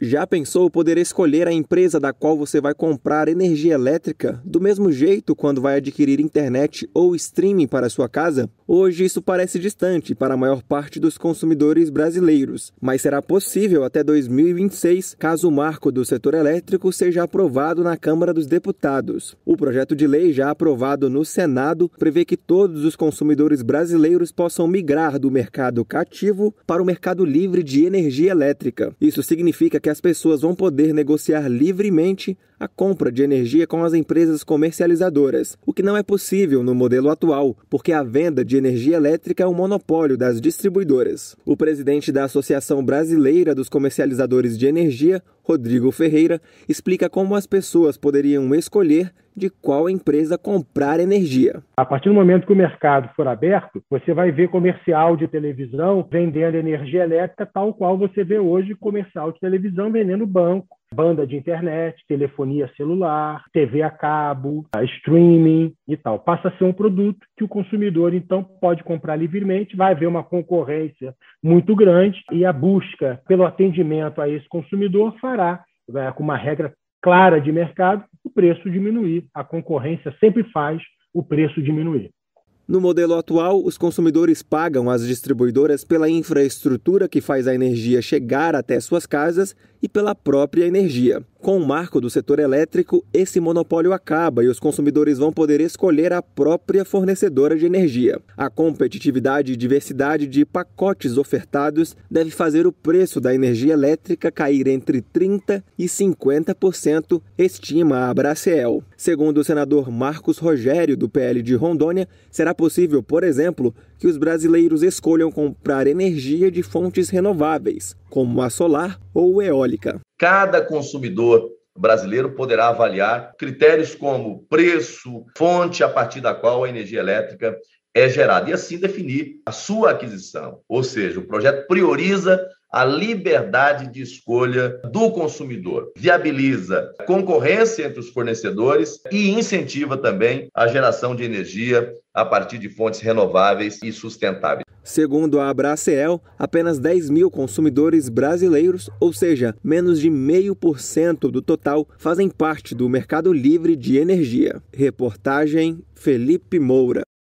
Já pensou poder escolher a empresa da qual você vai comprar energia elétrica do mesmo jeito quando vai adquirir internet ou streaming para sua casa? Hoje isso parece distante para a maior parte dos consumidores brasileiros, mas será possível até 2026 caso o marco do setor elétrico seja aprovado na Câmara dos Deputados. O projeto de lei já aprovado no Senado prevê que todos os consumidores brasileiros possam migrar do mercado cativo para o mercado livre de energia elétrica. Isso significa que que as pessoas vão poder negociar livremente a compra de energia com as empresas comercializadoras, o que não é possível no modelo atual, porque a venda de energia elétrica é um monopólio das distribuidoras. O presidente da Associação Brasileira dos Comercializadores de Energia, Rodrigo Ferreira, explica como as pessoas poderiam escolher de qual empresa comprar energia. A partir do momento que o mercado for aberto, você vai ver comercial de televisão vendendo energia elétrica, tal qual você vê hoje comercial de televisão vendendo banco banda de internet, telefonia celular, TV a cabo, streaming e tal. Passa a ser um produto que o consumidor então pode comprar livremente, vai haver uma concorrência muito grande e a busca pelo atendimento a esse consumidor fará né, com uma regra clara de mercado, o preço diminuir. A concorrência sempre faz o preço diminuir. No modelo atual, os consumidores pagam às distribuidoras pela infraestrutura que faz a energia chegar até suas casas e pela própria energia. Com o marco do setor elétrico, esse monopólio acaba e os consumidores vão poder escolher a própria fornecedora de energia. A competitividade e diversidade de pacotes ofertados deve fazer o preço da energia elétrica cair entre 30% e 50%, estima a Abracel. Segundo o senador Marcos Rogério, do PL de Rondônia, será possível, por exemplo, que os brasileiros escolham comprar energia de fontes renováveis, como a solar ou eólica. Cada consumidor brasileiro poderá avaliar critérios como preço, fonte a partir da qual a energia elétrica é gerada e assim definir a sua aquisição. Ou seja, o projeto prioriza a liberdade de escolha do consumidor, viabiliza concorrência entre os fornecedores e incentiva também a geração de energia a partir de fontes renováveis e sustentáveis. Segundo a Abracel, apenas 10 mil consumidores brasileiros, ou seja, menos de 0,5% do total, fazem parte do mercado livre de energia. Reportagem Felipe Moura.